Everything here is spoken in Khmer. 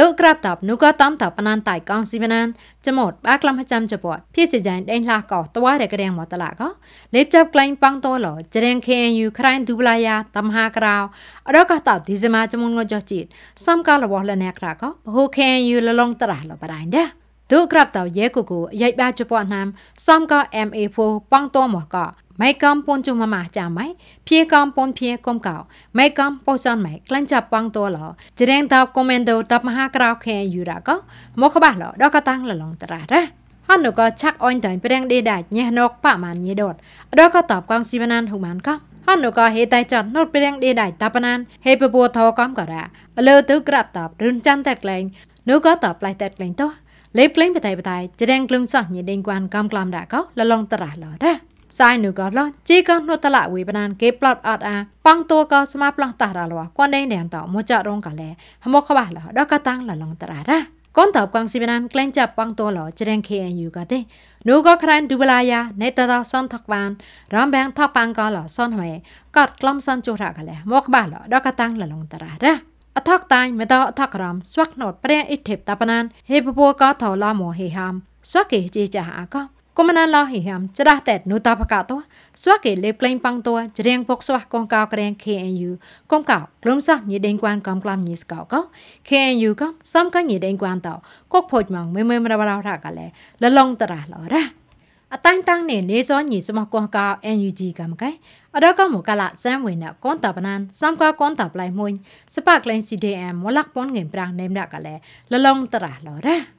ទៅក្រាបតបនោះក៏តំតបអណានតៃកងស៊ីមណានចមត់បាក្លំហចាំចពតភីសិចាញដេញឡាកោតវ៉ារករៀងមកតឡាកោលេបចាប់ក្លែងប៉ងតូលចរៀង KNU ក្រែងឌូប្លាយ៉ាតំហាក្រៅអរកោតបឌីសមាចមងងចោះជីតសំកាលរបស់លអ្នកក្រាកោហូ KNU លលងតរះលបរៃដែរទូក្រាបតោយេគូគូយាយបាជប៉ុនណាមសំកោ MA4 ប៉ងតូមកកម៉ៃកំពូនជុំម៉ាចាំម៉ៃភៀកំពូនភៀកុំកោម៉ៃកំពោសនម៉ៃក្លាញ់ចាប់ប៉ងតលចរេងតបកុំមិនដូតបមហាក្រោខេយូរ៉ាកោមកបាស់លដកតាំងលឡងតរ៉ារ៉ាហនក៏ឆាក់អុញតែប្រេងដេដាច់ញេះណុកប៉ម៉ានញេដតដកតបកងស៊ីវណានហ៊ូម៉ានកោហនក៏ហេតៃចត់ណូតប្រេងដេដាច់តបណានហេពពួរថកំក៏រ៉ាលើទៅក្រាប់តបរឹងចាន់តែក្លែងនោះក៏តបផ្លៃតែក្លែងតោលេបក្លែងបតៃបតៃចរេងក្លឹងសោះញេដេងគួនកំក្លាំរ៉ាកោលឡងតរ៉ាលរ៉ាសាយនូក៏ឡោះជីក៏នោះតឡាវីបណានគេប្លត់អត់អាប៉ងតួក៏ស្មាប្លោះតះរឡោះគួនដេញដែងតមកចរងកលែហមកបាស់ឡោះដកតាំងឡឡងតរ៉ារ៉ាកូនតបកងស៊ីបណានក្លែងចាប់ប៉ងតួឡោច្រៀង KNU ក៏ទេនោះក៏ក្រានឌូបឡាយ៉ានៃតតសនថកបានរំបែងថកប៉ងក៏ឡោសនហ្មេកាត់ក្លំសនចុះរ៉ាកលែមកបាស់ឡោះដកតាំងឡឡងតរ៉ារ៉ាអថកតាញ់មេតអថករំស្វាក់ណូតព្រះអ៊ីធិបតបណានហេពពួរក៏ថោឡោមហេហាំស្វាក់គេជាចាអកោគុំណានឡោហិហាំចរះតែនូតាបកតោស្វះគេលេបក្លែងប៉ងតោចរៀងពុកស្វះកងកោក្រែង KNU កុំកោរំសោះញីដេងគួនកំក្លាំញីស្កោកោ KNU កោសំកាញីដេងគួនតោកុកផូចម៉ងមេមេមរវររកលែលលងតរះឡរ៉ាអតាំងតាំងនេះលេសញីសមកងកោ NUG កំកែអដកមកឡាសាមវិណកូនតបណានសំកកូនតបឡៃមួយស្បាក់លេង CDM មលាក់ពនងេមប្រាំងនេមរកលែលលងតរះឡរ៉ា